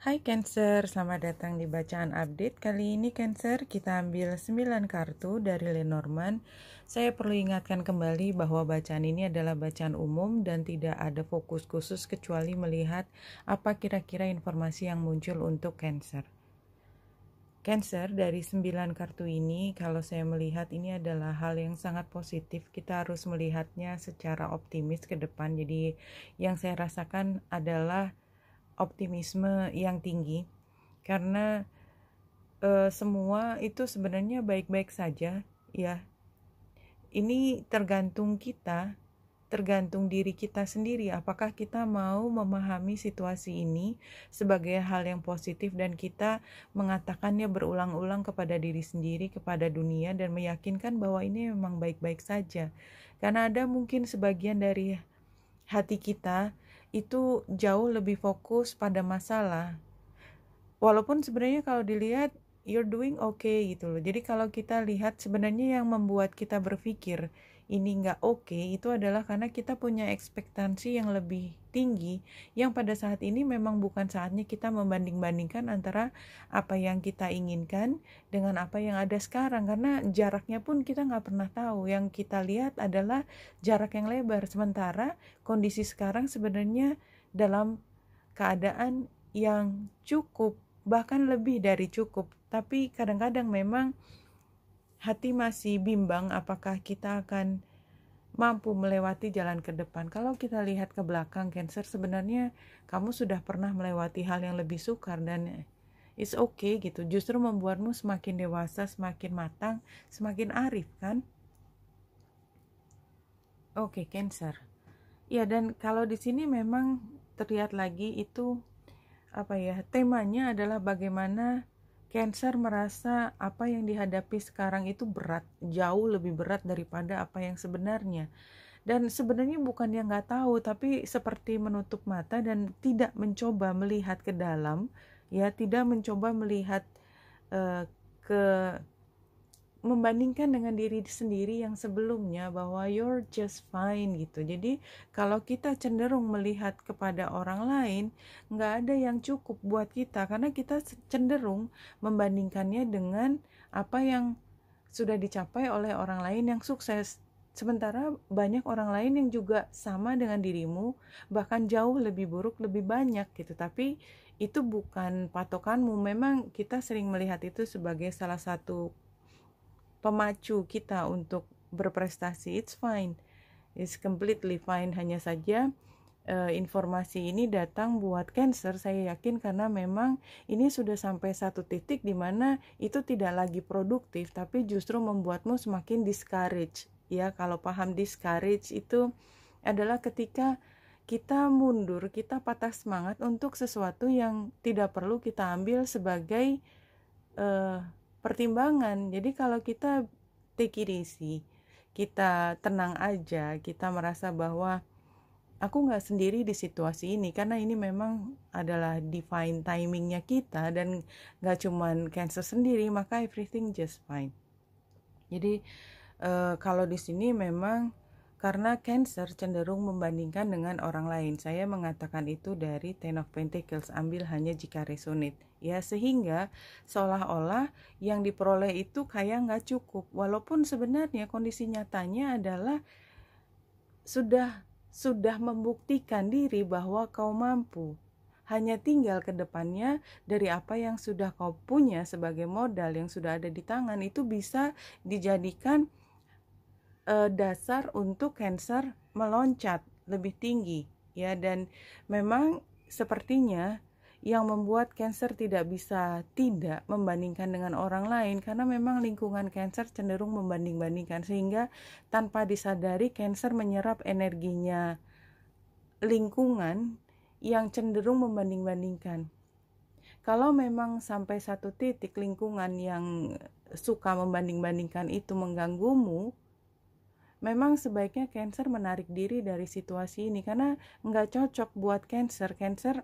Hai Cancer, selamat datang di bacaan update. Kali ini Cancer, kita ambil 9 kartu dari Lenormand. Saya perlu ingatkan kembali bahwa bacaan ini adalah bacaan umum dan tidak ada fokus khusus kecuali melihat apa kira-kira informasi yang muncul untuk Cancer. Cancer dari 9 kartu ini kalau saya melihat ini adalah hal yang sangat positif. Kita harus melihatnya secara optimis ke depan. Jadi yang saya rasakan adalah optimisme yang tinggi karena e, semua itu sebenarnya baik-baik saja ya ini tergantung kita tergantung diri kita sendiri apakah kita mau memahami situasi ini sebagai hal yang positif dan kita mengatakannya berulang-ulang kepada diri sendiri kepada dunia dan meyakinkan bahwa ini memang baik-baik saja karena ada mungkin sebagian dari hati kita itu jauh lebih fokus pada masalah walaupun sebenarnya kalau dilihat you're doing okay gitu loh jadi kalau kita lihat sebenarnya yang membuat kita berpikir ini nggak oke okay, itu adalah karena kita punya ekspektasi yang lebih tinggi yang pada saat ini memang bukan saatnya kita membanding-bandingkan antara apa yang kita inginkan dengan apa yang ada sekarang karena jaraknya pun kita nggak pernah tahu yang kita lihat adalah jarak yang lebar sementara kondisi sekarang sebenarnya dalam keadaan yang cukup bahkan lebih dari cukup tapi kadang-kadang memang hati masih bimbang apakah kita akan mampu melewati jalan ke depan. Kalau kita lihat ke belakang Cancer sebenarnya kamu sudah pernah melewati hal yang lebih sukar dan it's okay gitu. Justru membuatmu semakin dewasa, semakin matang, semakin arif kan? Oke, okay, Cancer. Ya dan kalau di sini memang terlihat lagi itu apa ya? Temanya adalah bagaimana Cancer merasa apa yang dihadapi sekarang itu berat, jauh lebih berat daripada apa yang sebenarnya. Dan sebenarnya bukan yang nggak tahu, tapi seperti menutup mata dan tidak mencoba melihat ke dalam, ya tidak mencoba melihat uh, ke membandingkan dengan diri sendiri yang sebelumnya bahwa you're just fine gitu. Jadi kalau kita cenderung melihat kepada orang lain, nggak ada yang cukup buat kita karena kita cenderung membandingkannya dengan apa yang sudah dicapai oleh orang lain yang sukses. Sementara banyak orang lain yang juga sama dengan dirimu, bahkan jauh lebih buruk, lebih banyak gitu. Tapi itu bukan patokanmu. Memang kita sering melihat itu sebagai salah satu pemacu kita untuk berprestasi it's fine it's completely fine hanya saja uh, informasi ini datang buat cancer saya yakin karena memang ini sudah sampai satu titik di mana itu tidak lagi produktif tapi justru membuatmu semakin discourage ya kalau paham discourage itu adalah ketika kita mundur, kita patah semangat untuk sesuatu yang tidak perlu kita ambil sebagai uh, pertimbangan jadi kalau kita take it easy kita tenang aja kita merasa bahwa aku nggak sendiri di situasi ini karena ini memang adalah divine timingnya kita dan nggak cuman cancer sendiri maka everything just fine jadi uh, kalau di sini memang karena Cancer cenderung membandingkan dengan orang lain. Saya mengatakan itu dari Ten of Pentacles, ambil hanya jika resonate. Ya, sehingga seolah-olah yang diperoleh itu kayak nggak cukup. Walaupun sebenarnya kondisi nyatanya adalah sudah sudah membuktikan diri bahwa kau mampu. Hanya tinggal ke depannya dari apa yang sudah kau punya sebagai modal yang sudah ada di tangan itu bisa dijadikan Eh, dasar untuk cancer meloncat lebih tinggi ya dan memang sepertinya yang membuat cancer tidak bisa tidak membandingkan dengan orang lain karena memang lingkungan cancer cenderung membanding-bandingkan sehingga tanpa disadari cancer menyerap energinya lingkungan yang cenderung membanding-bandingkan. Kalau memang sampai satu titik lingkungan yang suka membanding-bandingkan itu mengganggumu, memang sebaiknya Cancer menarik diri dari situasi ini karena nggak cocok buat Cancer. Cancer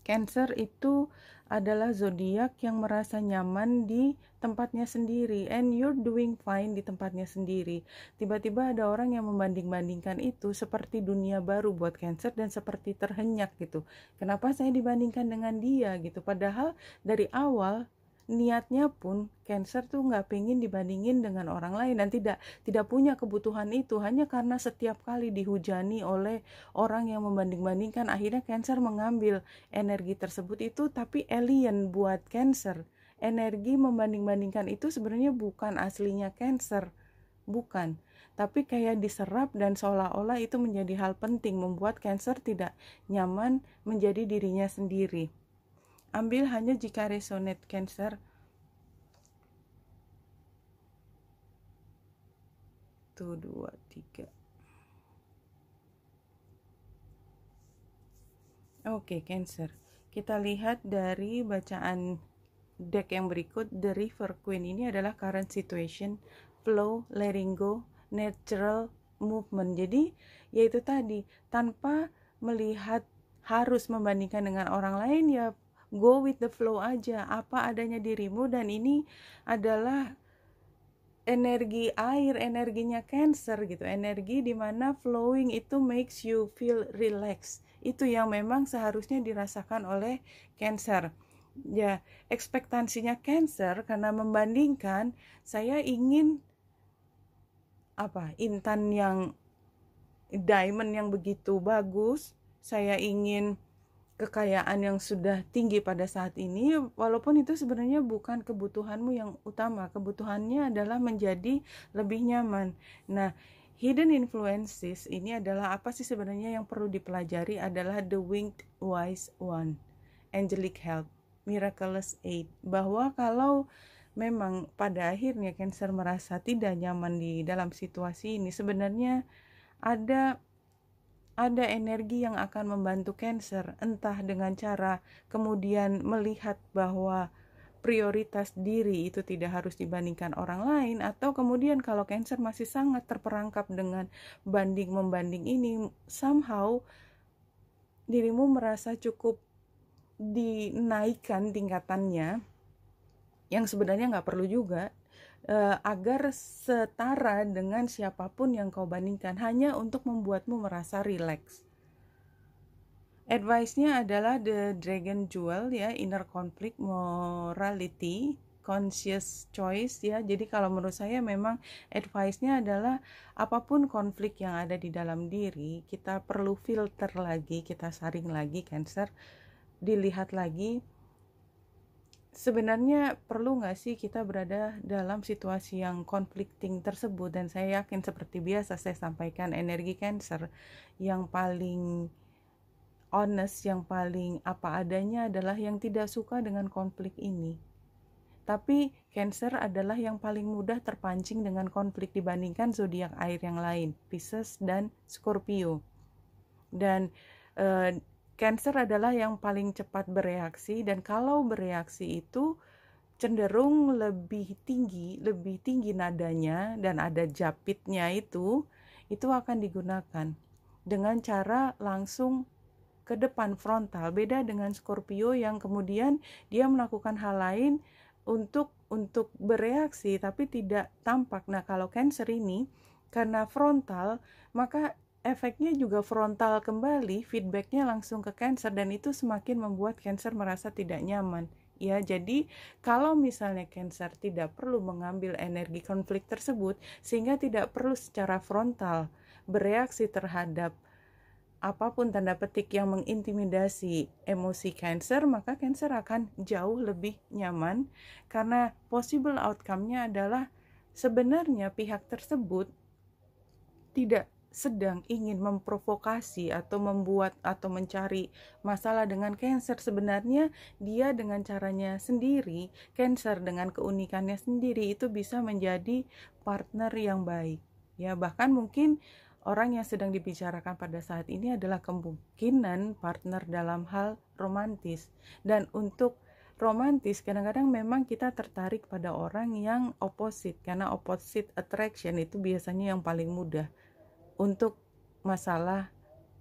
Cancer itu adalah zodiak yang merasa nyaman di tempatnya sendiri and you're doing fine di tempatnya sendiri. Tiba-tiba ada orang yang membanding-bandingkan itu seperti dunia baru buat Cancer dan seperti terhenyak gitu. Kenapa saya dibandingkan dengan dia gitu? Padahal dari awal niatnya pun Cancer tuh nggak pengen dibandingin dengan orang lain dan tidak tidak punya kebutuhan itu hanya karena setiap kali dihujani oleh orang yang membanding-bandingkan akhirnya Cancer mengambil energi tersebut itu tapi alien buat Cancer energi membanding-bandingkan itu sebenarnya bukan aslinya Cancer bukan tapi kayak diserap dan seolah-olah itu menjadi hal penting membuat Cancer tidak nyaman menjadi dirinya sendiri ambil hanya jika resonate cancer satu dua tiga oke cancer kita lihat dari bacaan deck yang berikut the river queen ini adalah current situation flow letting go natural movement jadi yaitu tadi tanpa melihat harus membandingkan dengan orang lain ya go with the flow aja apa adanya dirimu dan ini adalah energi air energinya cancer gitu energi dimana flowing itu makes you feel relax, itu yang memang seharusnya dirasakan oleh cancer ya ekspektansinya cancer karena membandingkan saya ingin apa intan yang diamond yang begitu bagus saya ingin kekayaan yang sudah tinggi pada saat ini walaupun itu sebenarnya bukan kebutuhanmu yang utama kebutuhannya adalah menjadi lebih nyaman nah hidden influences ini adalah apa sih sebenarnya yang perlu dipelajari adalah the winged wise one angelic help miraculous aid bahwa kalau memang pada akhirnya cancer merasa tidak nyaman di dalam situasi ini sebenarnya ada ada energi yang akan membantu Cancer, entah dengan cara kemudian melihat bahwa prioritas diri itu tidak harus dibandingkan orang lain atau kemudian kalau Cancer masih sangat terperangkap dengan banding membanding ini somehow dirimu merasa cukup dinaikkan tingkatannya yang sebenarnya nggak perlu juga Eh, agar setara dengan siapapun yang kau bandingkan hanya untuk membuatmu merasa rileks. Advice-nya adalah The Dragon Jewel ya, Inner Conflict Morality conscious choice ya. Jadi kalau menurut saya memang advice-nya adalah apapun konflik yang ada di dalam diri, kita perlu filter lagi, kita saring lagi cancer, dilihat lagi sebenarnya perlu nggak sih kita berada dalam situasi yang conflicting tersebut dan saya yakin seperti biasa saya sampaikan energi cancer yang paling honest yang paling apa adanya adalah yang tidak suka dengan konflik ini tapi Cancer adalah yang paling mudah terpancing dengan konflik dibandingkan zodiak air yang lain, Pisces dan Scorpio. Dan uh, Cancer adalah yang paling cepat bereaksi dan kalau bereaksi itu cenderung lebih tinggi, lebih tinggi nadanya dan ada japitnya itu, itu akan digunakan dengan cara langsung ke depan frontal. Beda dengan Scorpio yang kemudian dia melakukan hal lain untuk untuk bereaksi tapi tidak tampak. Nah, kalau Cancer ini karena frontal, maka efeknya juga frontal kembali, feedbacknya langsung ke cancer dan itu semakin membuat cancer merasa tidak nyaman. Ya, jadi kalau misalnya cancer tidak perlu mengambil energi konflik tersebut sehingga tidak perlu secara frontal bereaksi terhadap apapun tanda petik yang mengintimidasi emosi cancer, maka cancer akan jauh lebih nyaman karena possible outcome-nya adalah sebenarnya pihak tersebut tidak sedang ingin memprovokasi atau membuat atau mencari masalah dengan cancer sebenarnya dia dengan caranya sendiri cancer dengan keunikannya sendiri itu bisa menjadi partner yang baik ya bahkan mungkin orang yang sedang dibicarakan pada saat ini adalah kemungkinan partner dalam hal romantis dan untuk romantis kadang-kadang memang kita tertarik pada orang yang opposite karena opposite attraction itu biasanya yang paling mudah untuk masalah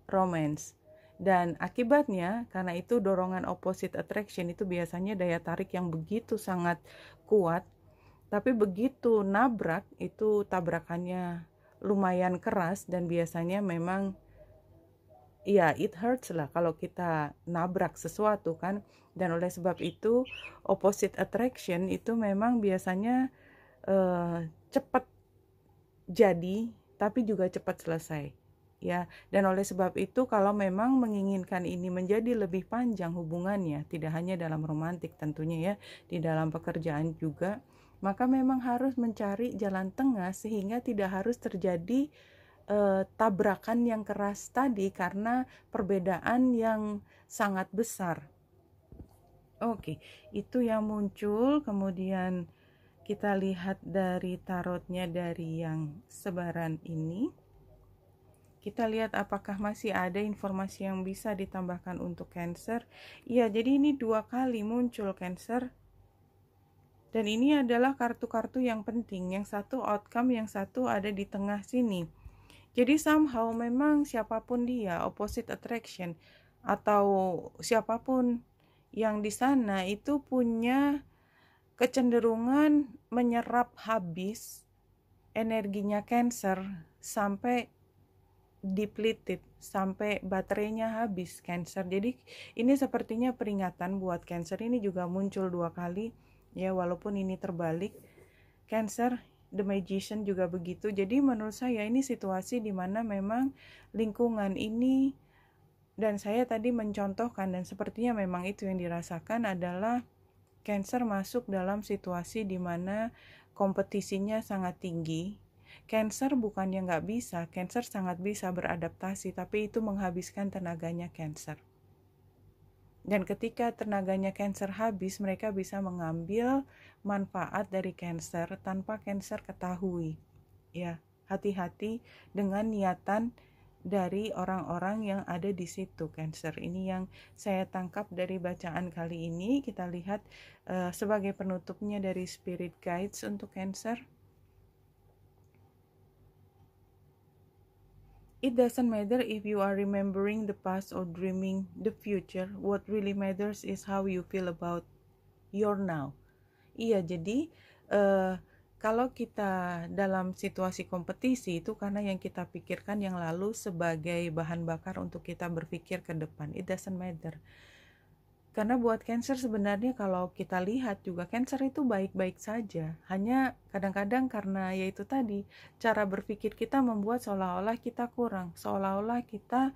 romance. Dan akibatnya, karena itu dorongan opposite attraction itu biasanya daya tarik yang begitu sangat kuat. Tapi begitu nabrak, itu tabrakannya lumayan keras dan biasanya memang ya it hurts lah kalau kita nabrak sesuatu kan dan oleh sebab itu opposite attraction itu memang biasanya uh, cepat jadi tapi juga cepat selesai ya dan oleh sebab itu kalau memang menginginkan ini menjadi lebih panjang hubungannya tidak hanya dalam romantik tentunya ya di dalam pekerjaan juga maka memang harus mencari jalan tengah sehingga tidak harus terjadi eh, tabrakan yang keras tadi karena perbedaan yang sangat besar oke itu yang muncul kemudian kita lihat dari tarotnya dari yang sebaran ini kita lihat apakah masih ada informasi yang bisa ditambahkan untuk cancer iya jadi ini dua kali muncul cancer dan ini adalah kartu-kartu yang penting yang satu outcome yang satu ada di tengah sini jadi somehow memang siapapun dia opposite attraction atau siapapun yang di sana itu punya kecenderungan menyerap habis energinya Cancer sampai depleted sampai baterainya habis Cancer. Jadi ini sepertinya peringatan buat Cancer ini juga muncul dua kali ya walaupun ini terbalik Cancer The Magician juga begitu. Jadi menurut saya ini situasi di mana memang lingkungan ini dan saya tadi mencontohkan dan sepertinya memang itu yang dirasakan adalah Cancer masuk dalam situasi di mana kompetisinya sangat tinggi. Cancer bukannya nggak bisa, Cancer sangat bisa beradaptasi, tapi itu menghabiskan tenaganya Cancer. Dan ketika tenaganya Cancer habis, mereka bisa mengambil manfaat dari Cancer tanpa Cancer ketahui. Ya, hati-hati dengan niatan dari orang-orang yang ada di situ Cancer. Ini yang saya tangkap dari bacaan kali ini. Kita lihat uh, sebagai penutupnya dari Spirit Guides untuk Cancer. It doesn't matter if you are remembering the past or dreaming the future. What really matters is how you feel about your now. Iya, jadi uh, kalau kita dalam situasi kompetisi itu karena yang kita pikirkan yang lalu sebagai bahan bakar untuk kita berpikir ke depan it doesn't matter karena buat cancer sebenarnya kalau kita lihat juga cancer itu baik-baik saja hanya kadang-kadang karena yaitu tadi cara berpikir kita membuat seolah-olah kita kurang seolah-olah kita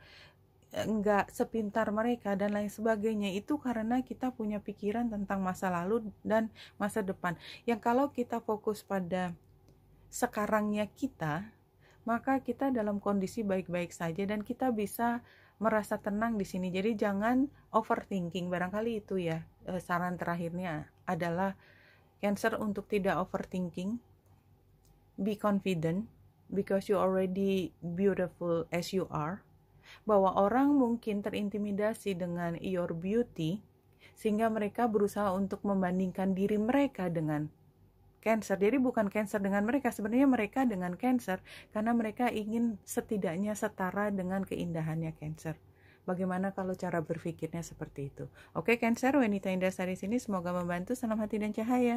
nggak sepintar mereka dan lain sebagainya itu karena kita punya pikiran tentang masa lalu dan masa depan yang kalau kita fokus pada sekarangnya kita maka kita dalam kondisi baik-baik saja dan kita bisa merasa tenang di sini jadi jangan overthinking barangkali itu ya eh, saran terakhirnya adalah cancer untuk tidak overthinking be confident because you already beautiful as you are bahwa orang mungkin terintimidasi dengan your beauty sehingga mereka berusaha untuk membandingkan diri mereka dengan cancer. Jadi bukan cancer dengan mereka, sebenarnya mereka dengan cancer karena mereka ingin setidaknya setara dengan keindahannya cancer. Bagaimana kalau cara berpikirnya seperti itu? Oke, Cancer, wanita indah Sari sini semoga membantu. Salam hati dan cahaya.